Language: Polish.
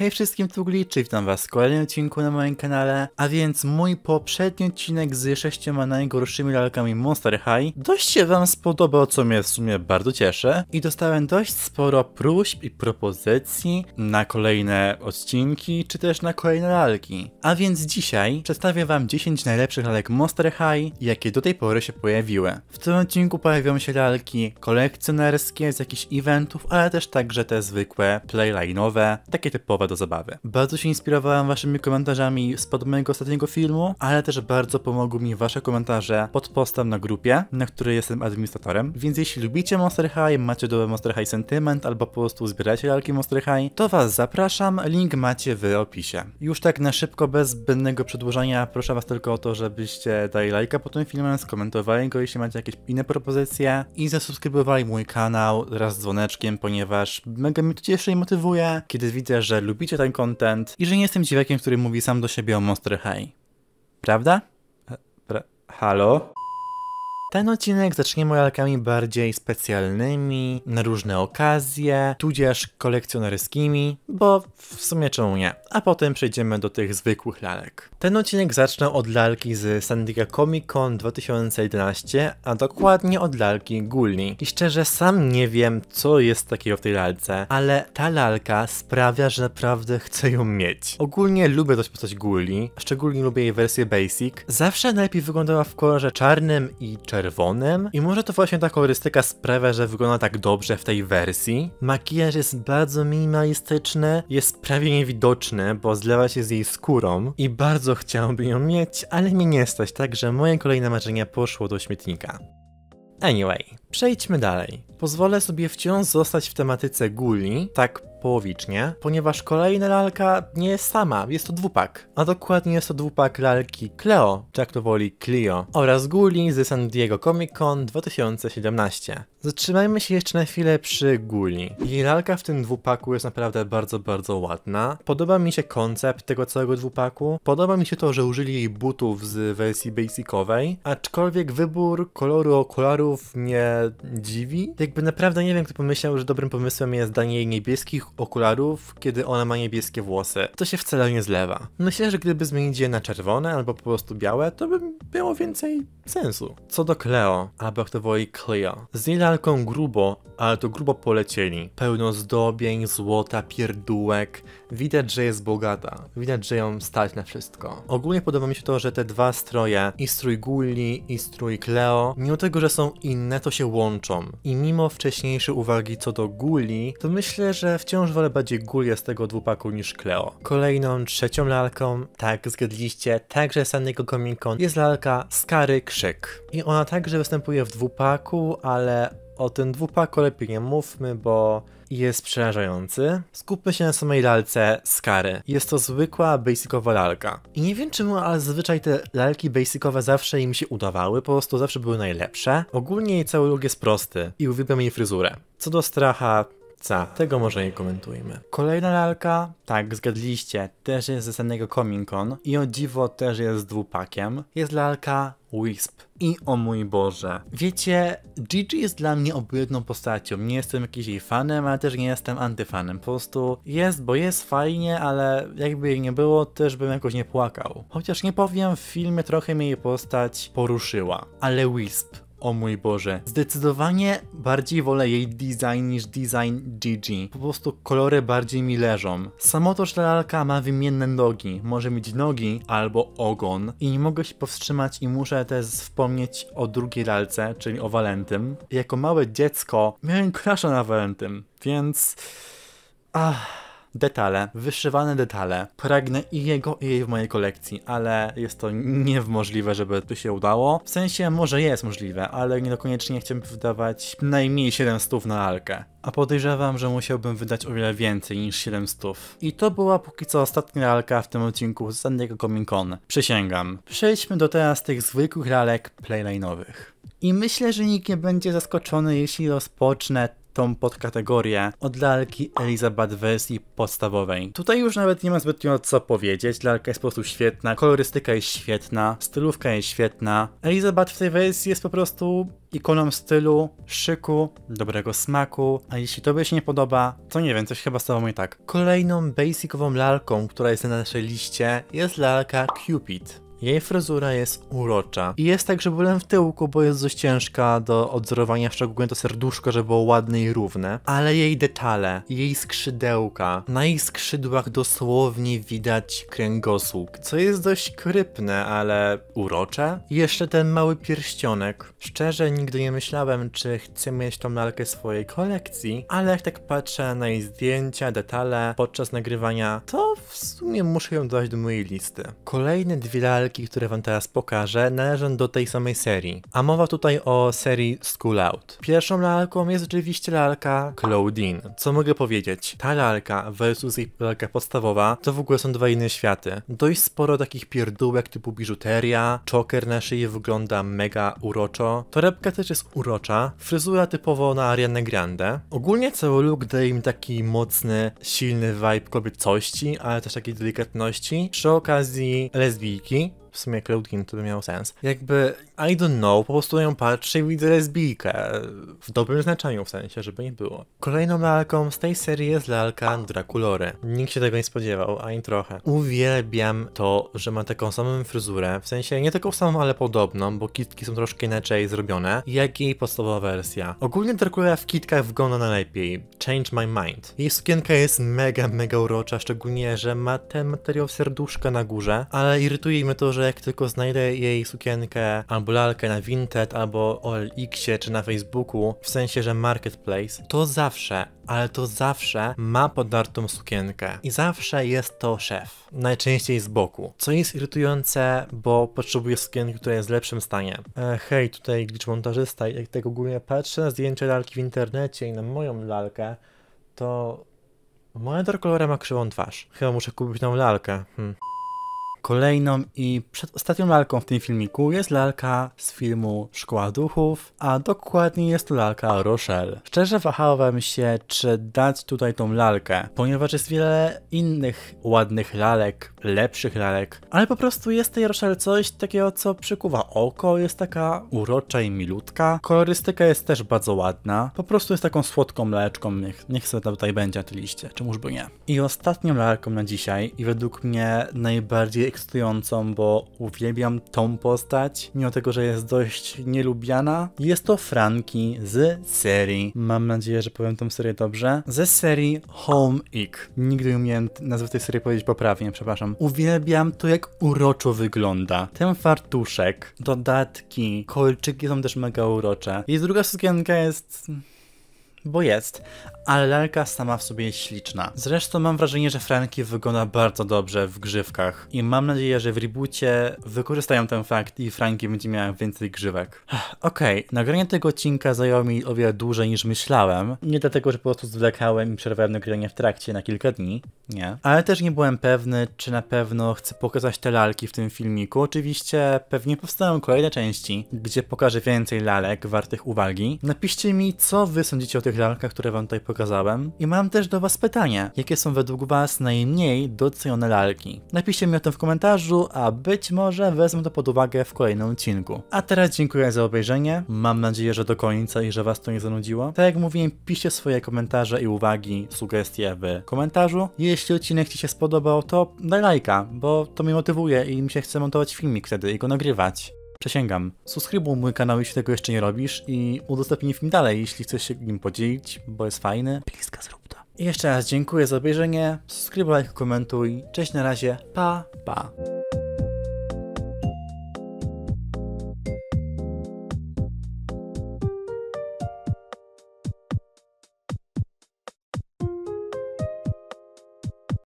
Hej wszystkim Tugliczy, witam was w kolejnym odcinku na moim kanale, a więc mój poprzedni odcinek z sześcioma najgorszymi lalkami Monster High dość się wam spodobał, co mnie w sumie bardzo cieszy, i dostałem dość sporo próśb i propozycji na kolejne odcinki, czy też na kolejne lalki. A więc dzisiaj przedstawię wam 10 najlepszych lalek Monster High, jakie do tej pory się pojawiły. W tym odcinku pojawią się lalki kolekcjonerskie z jakichś eventów, ale też także te zwykłe playline'owe, takie typowe do zabawy. Bardzo się inspirowałem waszymi komentarzami spod mojego ostatniego filmu, ale też bardzo pomogły mi wasze komentarze pod postem na grupie, na której jestem administratorem, więc jeśli lubicie Monster High, macie do Monster High sentiment, albo po prostu zbieracie lalki Monster High, to was zapraszam, link macie w opisie. Już tak na szybko, bez zbędnego przedłużania, proszę was tylko o to, żebyście dali lajka pod tym filmem, skomentowali go, jeśli macie jakieś inne propozycje i zasubskrybowali mój kanał wraz z dzwoneczkiem, ponieważ mega mi to cieszy i motywuje, kiedy widzę, że lubicie lubicie ten content i że nie jestem dziwakiem, który mówi sam do siebie o Monster High. Prawda? E, pra halo? Ten odcinek zaczniemy lalkami bardziej specjalnymi, na różne okazje, tudzież kolekcjonerskimi, bo w sumie czemu nie, a potem przejdziemy do tych zwykłych lalek. Ten odcinek zacznę od lalki z San Diego Comic Con 2011, a dokładnie od lalki Gulli. I szczerze sam nie wiem, co jest takiego w tej lalce, ale ta lalka sprawia, że naprawdę chcę ją mieć. Ogólnie lubię dość postać Gulli, szczególnie lubię jej wersję Basic. Zawsze najlepiej wyglądała w kolorze czarnym i czerwonym czerwonym i może to właśnie ta kolorystyka sprawia, że wygląda tak dobrze w tej wersji. Makijaż jest bardzo minimalistyczny, jest prawie niewidoczny, bo zlewa się z jej skórą i bardzo chciałbym ją mieć, ale mi nie stać, także moje kolejne marzenia poszło do śmietnika. Anyway, Przejdźmy dalej. Pozwolę sobie wciąż zostać w tematyce guli, tak połowicznie, ponieważ kolejna lalka nie jest sama, jest to dwupak. A dokładnie jest to dwupak lalki Cleo, czy jak to woli Clio, oraz Guli ze San Diego Comic Con 2017. Zatrzymajmy się jeszcze na chwilę przy Guli. Jej lalka w tym dwupaku jest naprawdę bardzo, bardzo ładna. Podoba mi się koncept tego całego dwupaku. Podoba mi się to, że użyli jej butów z wersji basicowej, aczkolwiek wybór koloru okularów nie dziwi. Jakby naprawdę nie wiem, kto pomyślał, że dobrym pomysłem jest danie jej niebieskich okularów, kiedy ona ma niebieskie włosy. To się wcale nie zlewa. Myślę, że gdyby zmienić je na czerwone albo po prostu białe, to by było więcej sensu. Co do Cleo, to woli Cleo. Z lalką grubo, ale to grubo polecieli. Pełno zdobień, złota, pierdółek. Widać, że jest bogata. Widać, że ją stać na wszystko. Ogólnie podoba mi się to, że te dwa stroje, i strój Gulli, i strój Cleo, mimo tego, że są inne, to się łączą. I mimo wcześniejszej uwagi co do Gulli, to myślę, że wciąż wolę bardziej Gulię z tego dwupaku niż Cleo. Kolejną, trzecią lalką, tak zgadliście, także z San Diego Comic Con jest lalka Skary Krzyż i ona także występuje w dwupaku, ale o tym dwupaku lepiej nie mówmy, bo jest przerażający. Skupmy się na samej lalce Skary. Jest to zwykła, basicowa lalka. I nie wiem czemu, ale zazwyczaj te lalki basicowe zawsze im się udawały, po prostu zawsze były najlepsze. Ogólnie jej cały look jest prosty i uwielbiam jej fryzurę. Co do stracha, tego może nie komentujmy. Kolejna lalka, tak, zgadliście, też jest ze samego Comic Con i o dziwo też jest z dwupakiem. Jest lalka Wisp. I o mój Boże. Wiecie, Gigi jest dla mnie obłędną postacią. Nie jestem jakiś jej fanem, ale też nie jestem antyfanem. Po prostu jest, bo jest fajnie, ale jakby jej nie było, też bym jakoś nie płakał. Chociaż nie powiem, w filmie trochę mnie jej postać poruszyła. Ale Wisp o mój Boże. Zdecydowanie bardziej wolę jej design niż design Gigi. Po prostu kolory bardziej mi leżą. Samo to, że lalka ma wymienne nogi. Może mieć nogi albo ogon. I nie mogę się powstrzymać i muszę też wspomnieć o drugiej lalce, czyli o Walentym. Jako małe dziecko miałem krasza na Walentym, więc... Ach detale, wyszywane detale. Pragnę i jego, i jej w mojej kolekcji, ale jest to niemożliwe, żeby to się udało. W sensie może jest możliwe, ale niekoniecznie chciałbym wydawać najmniej 7 stów na alkę. A podejrzewam, że musiałbym wydać o wiele więcej niż 7 stów. I to była póki co ostatnia lalka w tym odcinku z ostatniego Comic Con. Przysięgam. Przejdźmy do teraz tych zwykłych lalek playline'owych. I myślę, że nikt nie będzie zaskoczony, jeśli rozpocznę tą podkategorię od lalki Elizabeth wersji podstawowej. Tutaj już nawet nie ma zbytnio co powiedzieć, lalka jest po prostu świetna, kolorystyka jest świetna, stylówka jest świetna. Elizabeth w tej wersji jest po prostu ikoną stylu, szyku, dobrego smaku, a jeśli tobie się nie podoba, to nie wiem, coś chyba stało mi tak. Kolejną basicową lalką, która jest na naszej liście jest lalka Cupid. Jej fryzura jest urocza. I jest także bólem w tyłku, bo jest dość ciężka do odzorowania, szczególnie to serduszko, żeby było ładne i równe. Ale jej detale, jej skrzydełka, na jej skrzydłach dosłownie widać kręgosłup, co jest dość krypne, ale urocze. I jeszcze ten mały pierścionek. Szczerze nigdy nie myślałem, czy chcę mieć tą lalkę swojej kolekcji, ale jak tak patrzę na jej zdjęcia, detale podczas nagrywania, to w sumie muszę ją dodać do mojej listy. Kolejne dwie lalki walki, które wam teraz pokażę, należą do tej samej serii. A mowa tutaj o serii School Out. Pierwszą lalką jest oczywiście lalka Claudine. Co mogę powiedzieć? Ta lalka versus jej lalka podstawowa to w ogóle są dwa inne światy. Dość sporo takich pierdółek typu biżuteria, czoker na szyi wygląda mega uroczo, torebka też jest urocza, fryzura typowo na Ariane Grande. Ogólnie cały look daje im taki mocny, silny vibe kobiecości, ale też takiej delikatności. Przy okazji lesbijki, w sumie to by miał sens. Jakby, I don't know, po prostu ją patrzę i widzę lesbijkę. W dobrym znaczeniu w sensie, żeby nie było. Kolejną lalką z tej serii jest lalka Draculory. Nikt się tego nie spodziewał, ani trochę. Uwielbiam to, że ma taką samą fryzurę, w sensie nie taką samą, ale podobną, bo kitki są troszkę inaczej zrobione, jak jej podstawowa wersja. Ogólnie Dracula w kitkach wygląda najlepiej. Change my mind. Jej sukienka jest mega, mega urocza, szczególnie, że ma ten materiał serduszka na górze, ale irytuje mnie to, że że jak tylko znajdę jej sukienkę albo lalkę na Vinted, albo OLX czy na Facebooku, w sensie, że marketplace, to zawsze, ale to zawsze ma podartą sukienkę. I zawsze jest to szef. Najczęściej z boku. Co jest irytujące, bo potrzebuje sukienki, która jest w lepszym stanie. E, hej, tutaj glitch montażysta, jak tak ogólnie patrzę na zdjęcie lalki w internecie i na moją lalkę, to monitor kolora ma krzywą twarz. Chyba muszę kupić nową lalkę. Hmm. Kolejną i przedostatnią lalką w tym filmiku jest lalka z filmu Szkoła Duchów, a dokładnie jest to lalka Rochelle. Szczerze wahałem się, czy dać tutaj tą lalkę, ponieważ jest wiele innych ładnych lalek lepszych lalek, ale po prostu jest tej Rochelle coś takiego, co przykuwa oko, jest taka urocza i milutka, kolorystyka jest też bardzo ładna, po prostu jest taką słodką laleczką, niech, niech sobie to tutaj będzie na tej liście, czemuż by nie. I ostatnią lalką na dzisiaj i według mnie najbardziej ekscytującą, bo uwielbiam tą postać, mimo tego, że jest dość nielubiana, jest to Franki z serii, mam nadzieję, że powiem tą serię dobrze, ze serii Home Ick. Nigdy nie nazwę nazwy tej serii powiedzieć poprawnie, przepraszam uwielbiam. Uwielbiam to, jak uroczo wygląda. Ten fartuszek, dodatki, kolczyki są też mega urocze. I druga sukienka jest bo jest ale lalka sama w sobie jest śliczna. Zresztą mam wrażenie, że Frankie wygląda bardzo dobrze w grzywkach i mam nadzieję, że w reboocie wykorzystają ten fakt i Frankie będzie miała więcej grzywek. Okej, okay, nagranie tego odcinka zajęło mi o wiele dłużej niż myślałem. Nie dlatego, że po prostu zwlekałem i przerwałem nagranie w trakcie na kilka dni, nie. Ale też nie byłem pewny, czy na pewno chcę pokazać te lalki w tym filmiku. Oczywiście pewnie powstają kolejne części, gdzie pokażę więcej lalek wartych uwagi. Napiszcie mi, co wy sądzicie o tych lalkach, które wam tutaj pokazałem i mam też do Was pytanie, jakie są według Was najmniej docenione lalki? Napiszcie mi o tym w komentarzu, a być może wezmę to pod uwagę w kolejnym odcinku. A teraz dziękuję za obejrzenie, mam nadzieję, że do końca i że Was to nie zanudziło. Tak jak mówiłem, piszcie swoje komentarze i uwagi, sugestie w komentarzu. Jeśli odcinek Ci się spodobał, to daj lajka, bo to mnie motywuje i mi się chce montować filmik wtedy i go nagrywać. Przysięgam. Subskrybuj mój kanał, jeśli tego jeszcze nie robisz i udostępnij film dalej, jeśli chcesz się nim podzielić, bo jest fajny. Bliska zrób to. I jeszcze raz dziękuję za obejrzenie, subskrybuj, like, komentuj. Cześć na razie, pa, pa.